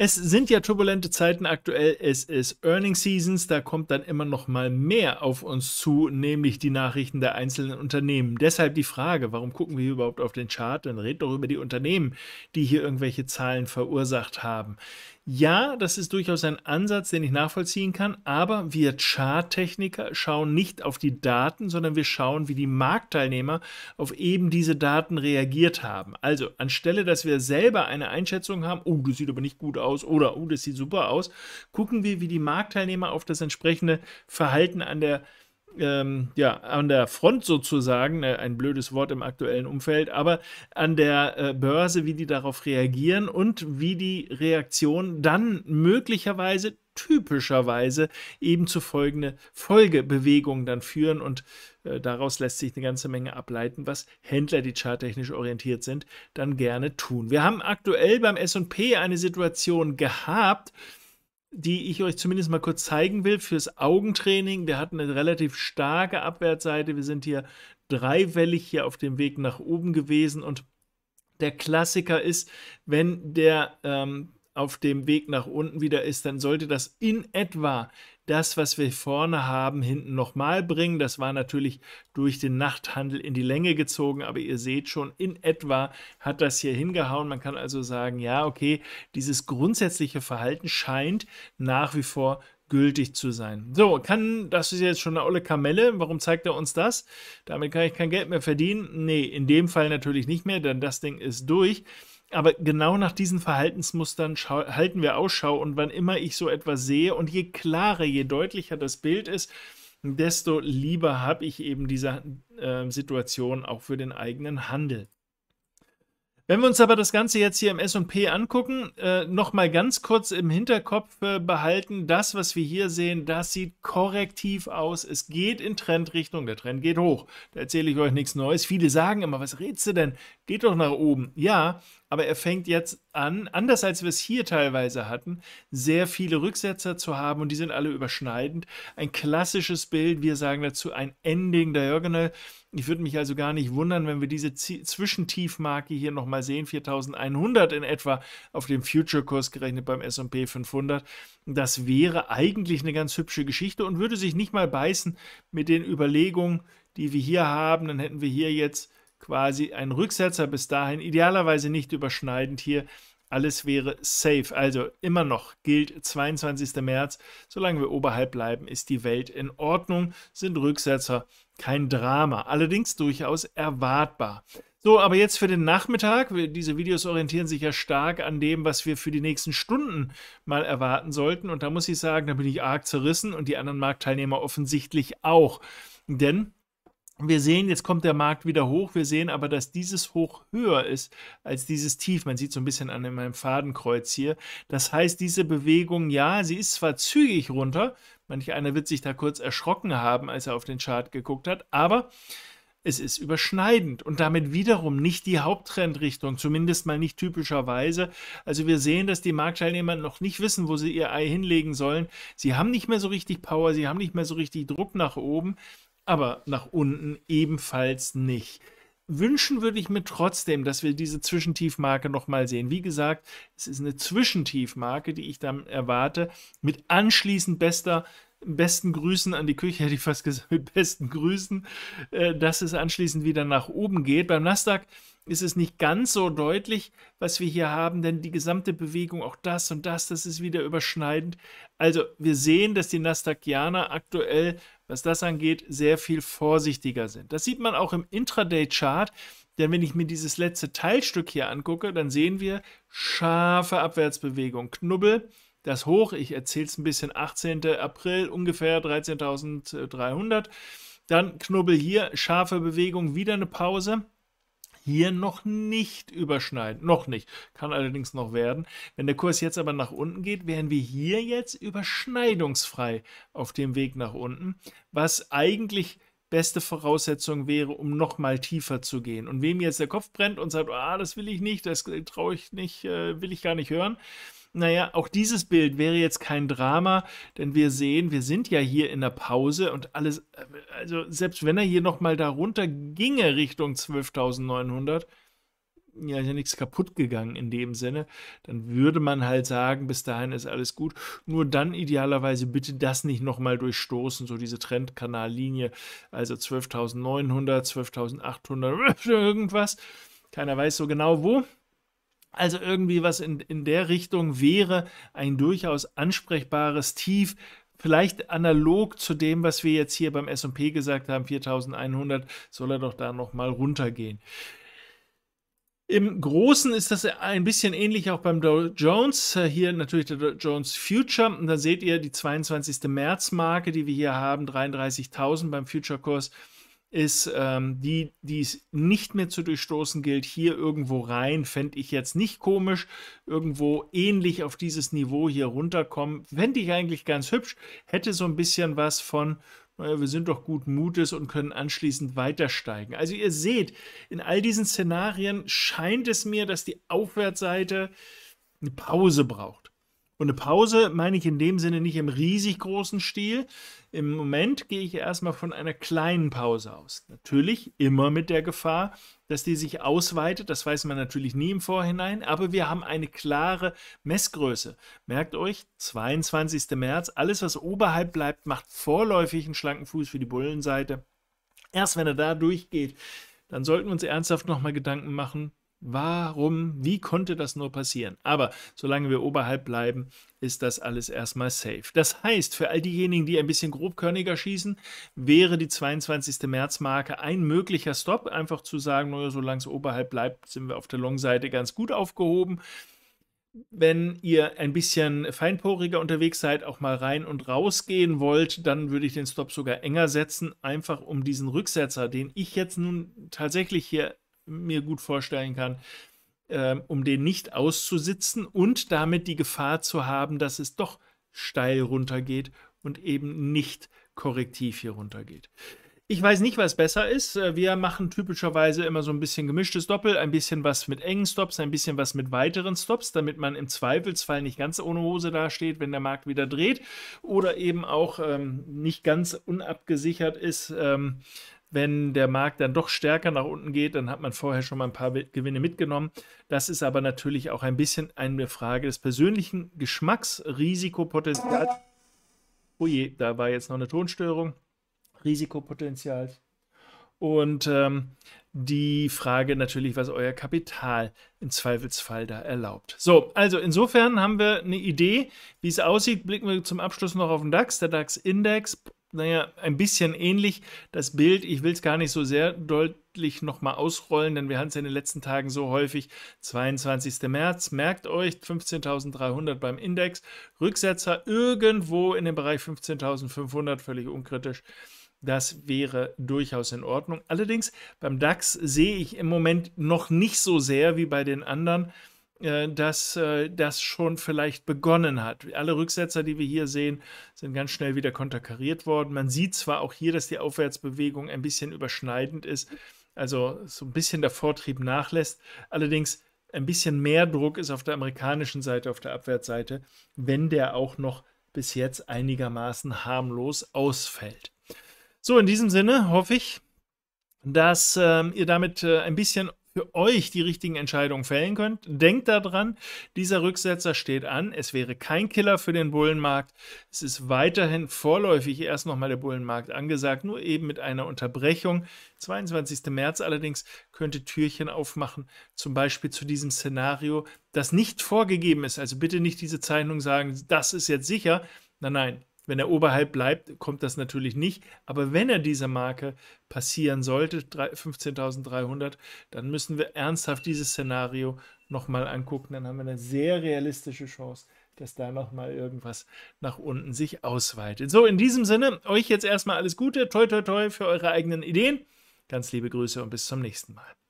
Es sind ja turbulente Zeiten aktuell. Es ist Earning Seasons. Da kommt dann immer noch mal mehr auf uns zu, nämlich die Nachrichten der einzelnen Unternehmen. Deshalb die Frage, warum gucken wir hier überhaupt auf den Chart Dann reden doch über die Unternehmen, die hier irgendwelche Zahlen verursacht haben. Ja, das ist durchaus ein Ansatz, den ich nachvollziehen kann, aber wir Charttechniker schauen nicht auf die Daten, sondern wir schauen, wie die Marktteilnehmer auf eben diese Daten reagiert haben. Also anstelle, dass wir selber eine Einschätzung haben, oh, das sieht aber nicht gut aus oder oh, das sieht super aus, gucken wir, wie die Marktteilnehmer auf das entsprechende Verhalten an der ähm, ja, an der Front sozusagen, äh, ein blödes Wort im aktuellen Umfeld, aber an der äh, Börse, wie die darauf reagieren und wie die Reaktion dann möglicherweise, typischerweise eben zu folgende Folgebewegungen dann führen und äh, daraus lässt sich eine ganze Menge ableiten, was Händler, die charttechnisch orientiert sind, dann gerne tun. Wir haben aktuell beim S&P eine Situation gehabt, die ich euch zumindest mal kurz zeigen will fürs Augentraining. Wir hatten eine relativ starke Abwärtsseite. Wir sind hier dreiwellig hier auf dem Weg nach oben gewesen. Und der Klassiker ist, wenn der ähm, auf dem Weg nach unten wieder ist, dann sollte das in etwa das, was wir vorne haben, hinten nochmal bringen. Das war natürlich durch den Nachthandel in die Länge gezogen, aber ihr seht schon, in etwa hat das hier hingehauen. Man kann also sagen, ja, okay, dieses grundsätzliche Verhalten scheint nach wie vor gültig zu sein. So, kann, das ist jetzt schon eine olle Kamelle, warum zeigt er uns das? Damit kann ich kein Geld mehr verdienen. Nee, in dem Fall natürlich nicht mehr, denn das Ding ist durch. Aber genau nach diesen Verhaltensmustern halten wir Ausschau und wann immer ich so etwas sehe und je klarer, je deutlicher das Bild ist, desto lieber habe ich eben diese äh, Situation auch für den eigenen Handel. Wenn wir uns aber das Ganze jetzt hier im SP angucken, äh, nochmal ganz kurz im Hinterkopf äh, behalten, das, was wir hier sehen, das sieht korrektiv aus. Es geht in Trendrichtung, der Trend geht hoch. Da erzähle ich euch nichts Neues. Viele sagen immer, was redst du denn? Geht doch nach oben. Ja, aber er fängt jetzt an, anders als wir es hier teilweise hatten, sehr viele Rücksetzer zu haben und die sind alle überschneidend. Ein klassisches Bild, wir sagen dazu ein Ending Diagonal. Ich würde mich also gar nicht wundern, wenn wir diese Zwischentiefmarke hier nochmal sehen, 4100 in etwa auf dem Future-Kurs gerechnet beim S&P 500. Das wäre eigentlich eine ganz hübsche Geschichte und würde sich nicht mal beißen mit den Überlegungen, die wir hier haben. Dann hätten wir hier jetzt quasi ein Rücksetzer bis dahin, idealerweise nicht überschneidend hier. Alles wäre safe. Also immer noch gilt 22. März. Solange wir oberhalb bleiben, ist die Welt in Ordnung, sind Rücksetzer kein Drama, allerdings durchaus erwartbar. So, aber jetzt für den Nachmittag. Diese Videos orientieren sich ja stark an dem, was wir für die nächsten Stunden mal erwarten sollten. Und da muss ich sagen, da bin ich arg zerrissen und die anderen Marktteilnehmer offensichtlich auch. Denn wir sehen, jetzt kommt der Markt wieder hoch. Wir sehen aber, dass dieses Hoch höher ist als dieses Tief. Man sieht so ein bisschen an meinem Fadenkreuz hier. Das heißt, diese Bewegung, ja, sie ist zwar zügig runter. Manch einer wird sich da kurz erschrocken haben, als er auf den Chart geguckt hat. Aber es ist überschneidend und damit wiederum nicht die Haupttrendrichtung, zumindest mal nicht typischerweise. Also wir sehen, dass die Marktteilnehmer noch nicht wissen, wo sie ihr Ei hinlegen sollen. Sie haben nicht mehr so richtig Power, sie haben nicht mehr so richtig Druck nach oben aber nach unten ebenfalls nicht. Wünschen würde ich mir trotzdem, dass wir diese Zwischentiefmarke nochmal sehen. Wie gesagt, es ist eine Zwischentiefmarke, die ich dann erwarte, mit anschließend bester besten Grüßen an die Küche, hätte ich fast gesagt, mit besten Grüßen, äh, dass es anschließend wieder nach oben geht. Beim Nasdaq ist es nicht ganz so deutlich, was wir hier haben, denn die gesamte Bewegung, auch das und das, das ist wieder überschneidend. Also wir sehen, dass die Nasdaqianer aktuell, was das angeht, sehr viel vorsichtiger sind. Das sieht man auch im Intraday-Chart, denn wenn ich mir dieses letzte Teilstück hier angucke, dann sehen wir scharfe Abwärtsbewegung, Knubbel, das Hoch, ich erzähle es ein bisschen, 18. April ungefähr 13.300. Dann Knubbel hier, scharfe Bewegung, wieder eine Pause hier noch nicht überschneiden. Noch nicht. Kann allerdings noch werden. Wenn der Kurs jetzt aber nach unten geht, wären wir hier jetzt überschneidungsfrei auf dem Weg nach unten, was eigentlich beste Voraussetzung wäre, um nochmal tiefer zu gehen. Und wem jetzt der Kopf brennt und sagt, ah, das will ich nicht, das äh, traue ich nicht, äh, will ich gar nicht hören. Naja, auch dieses Bild wäre jetzt kein Drama, denn wir sehen, wir sind ja hier in der Pause und alles, äh, also selbst wenn er hier nochmal darunter ginge Richtung 12.900, ja, ist ja nichts kaputt gegangen in dem Sinne, dann würde man halt sagen, bis dahin ist alles gut. Nur dann idealerweise bitte das nicht nochmal durchstoßen, so diese Trendkanallinie, also 12.900, 12.800, irgendwas. Keiner weiß so genau wo. Also irgendwie was in, in der Richtung wäre ein durchaus ansprechbares Tief, vielleicht analog zu dem, was wir jetzt hier beim S&P gesagt haben, 4100, soll er doch da nochmal runtergehen. Im Großen ist das ein bisschen ähnlich auch beim Dow Jones. Äh, hier natürlich der Dow Jones Future. Und da seht ihr die 22. März-Marke, die wir hier haben, 33.000 beim Future-Kurs, ist ähm, die, die es nicht mehr zu durchstoßen gilt. Hier irgendwo rein fände ich jetzt nicht komisch. Irgendwo ähnlich auf dieses Niveau hier runterkommen, fände ich eigentlich ganz hübsch. Hätte so ein bisschen was von naja, wir sind doch guten Mutes und können anschließend weitersteigen. Also ihr seht, in all diesen Szenarien scheint es mir, dass die Aufwärtsseite eine Pause braucht. Und eine Pause meine ich in dem Sinne nicht im riesig großen Stil. Im Moment gehe ich erstmal von einer kleinen Pause aus. Natürlich immer mit der Gefahr, dass die sich ausweitet. Das weiß man natürlich nie im Vorhinein, aber wir haben eine klare Messgröße. Merkt euch, 22. März, alles, was oberhalb bleibt, macht vorläufig einen schlanken Fuß für die Bullenseite. Erst wenn er da durchgeht, dann sollten wir uns ernsthaft nochmal Gedanken machen, Warum, wie konnte das nur passieren? Aber solange wir oberhalb bleiben, ist das alles erstmal safe. Das heißt, für all diejenigen, die ein bisschen grobkörniger schießen, wäre die 22. März-Marke ein möglicher Stop. Einfach zu sagen, nur solange es oberhalb bleibt, sind wir auf der Long-Seite ganz gut aufgehoben. Wenn ihr ein bisschen feinporiger unterwegs seid, auch mal rein und raus gehen wollt, dann würde ich den Stop sogar enger setzen, einfach um diesen Rücksetzer, den ich jetzt nun tatsächlich hier mir gut vorstellen kann, ähm, um den nicht auszusitzen und damit die Gefahr zu haben, dass es doch steil runtergeht und eben nicht korrektiv hier runtergeht. Ich weiß nicht, was besser ist. Äh, wir machen typischerweise immer so ein bisschen gemischtes Doppel, ein bisschen was mit engen Stops, ein bisschen was mit weiteren Stops, damit man im Zweifelsfall nicht ganz ohne Hose dasteht, wenn der Markt wieder dreht oder eben auch ähm, nicht ganz unabgesichert ist. Ähm, wenn der Markt dann doch stärker nach unten geht, dann hat man vorher schon mal ein paar Gewinne mitgenommen. Das ist aber natürlich auch ein bisschen eine Frage des persönlichen Geschmacks, Risikopotenzial. Oh je, da war jetzt noch eine Tonstörung. Risikopotenzial. Und ähm, die Frage natürlich, was euer Kapital im Zweifelsfall da erlaubt. So, also insofern haben wir eine Idee, wie es aussieht. Blicken wir zum Abschluss noch auf den DAX. Der DAX-Index naja, ein bisschen ähnlich. Das Bild, ich will es gar nicht so sehr deutlich nochmal ausrollen, denn wir haben es in den letzten Tagen so häufig. 22. März, merkt euch, 15.300 beim Index. Rücksetzer irgendwo in dem Bereich 15.500, völlig unkritisch. Das wäre durchaus in Ordnung. Allerdings beim DAX sehe ich im Moment noch nicht so sehr wie bei den anderen. Äh, dass äh, das schon vielleicht begonnen hat. Alle Rücksetzer, die wir hier sehen, sind ganz schnell wieder konterkariert worden. Man sieht zwar auch hier, dass die Aufwärtsbewegung ein bisschen überschneidend ist, also so ein bisschen der Vortrieb nachlässt. Allerdings ein bisschen mehr Druck ist auf der amerikanischen Seite, auf der Abwärtsseite, wenn der auch noch bis jetzt einigermaßen harmlos ausfällt. So, in diesem Sinne hoffe ich, dass ähm, ihr damit äh, ein bisschen für euch die richtigen Entscheidungen fällen könnt. Denkt daran, dieser Rücksetzer steht an. Es wäre kein Killer für den Bullenmarkt. Es ist weiterhin vorläufig erst nochmal der Bullenmarkt angesagt, nur eben mit einer Unterbrechung. 22. März allerdings könnte Türchen aufmachen, zum Beispiel zu diesem Szenario, das nicht vorgegeben ist. Also bitte nicht diese Zeichnung sagen, das ist jetzt sicher. Nein, nein, wenn er oberhalb bleibt, kommt das natürlich nicht. Aber wenn er diese Marke passieren sollte, 15.300, dann müssen wir ernsthaft dieses Szenario nochmal angucken. Dann haben wir eine sehr realistische Chance, dass da nochmal irgendwas nach unten sich ausweitet. So, in diesem Sinne, euch jetzt erstmal alles Gute. Toi, toi, toi für eure eigenen Ideen. Ganz liebe Grüße und bis zum nächsten Mal.